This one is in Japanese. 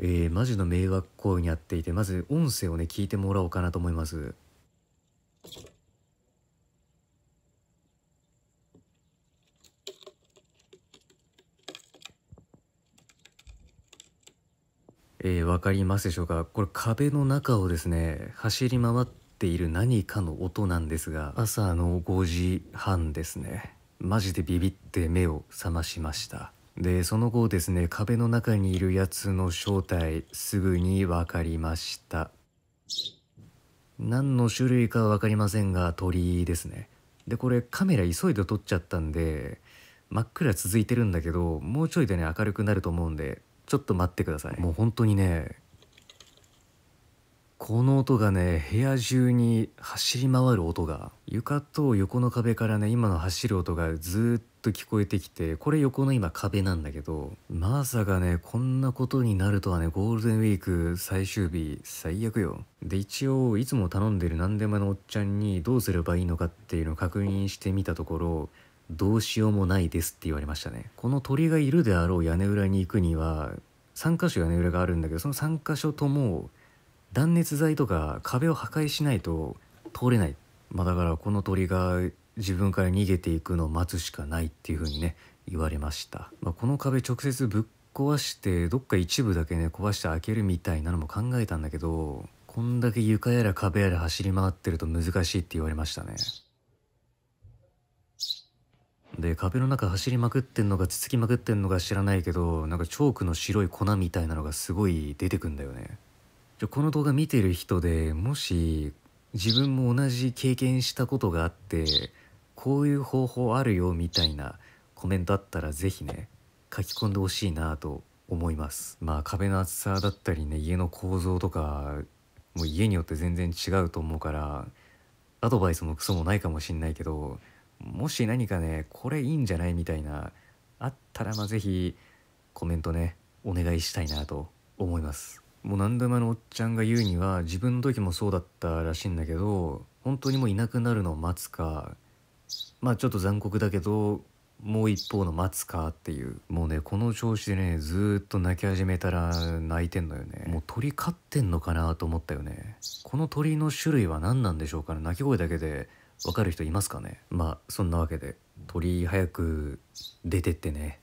えー、マジの迷惑行為にあっていてまず音声をね聞いてもらおうかなと思います。えー、分かりますでしょうかこれ壁の中をですね走り回っている何かの音なんですが朝の5時半ですねマジでビビって目を覚ましましたでその後ですね壁の中にいるやつの正体すぐに分かりました何の種類か分かりませんが鳥ですねでこれカメラ急いで撮っちゃったんで真っ暗続いてるんだけどもうちょいでね明るくなると思うんでちょっと待ってくださいもう本当にねこの音がね部屋中に走り回る音が床と横の壁からね今の走る音がずっと聞こえてきてこれ横の今壁なんだけどまさかねこんなことになるとはねゴールデンウィーク最終日最悪よで一応いつも頼んでる何でものおっちゃんにどうすればいいのかっていうのを確認してみたところどうしようもないですって言われましたねこの鳥がいるであろう屋根裏に行くには3箇所屋根裏があるんだけどその3箇所とも断熱材とか壁を破壊しないと通れないまあだからこの鳥が自分から逃げていくのを待つしかないっていうふうにね言われました、まあ、この壁直接ぶっ壊してどっか一部だけね壊して開けるみたいなのも考えたんだけどこんだけ床やら壁やら走り回ってると難しいって言われましたねで壁の中走りまくってんのかつつきまくってんのか知らないけどなんかチョークの白い粉みたいなのがすごい出てくんだよねじゃこの動画見てる人でもし自分も同じ経験したことがあってこういう方法あるよみたいなコメントあったら是非ね書き込んでほしいなと思いますまあ壁の厚さだったりね家の構造とかもう家によって全然違うと思うからアドバイスもクソもないかもしんないけどもし何かねこれいいんじゃないみたいなあったらまあ是非コメントねお願いしたいなと思いますもう何でもあのおっちゃんが言うには自分の時もそうだったらしいんだけど本当にもういなくなるのを待つかまあちょっと残酷だけどもう一方の待つかっていうもうねこの調子でねずっと泣き始めたら泣いてんのよねもう鳥飼ってんのかなと思ったよねこの鳥の種類は何なんでしょうかね鳴き声だけでわかる人いますかねまあそんなわけで鳥早く出てってね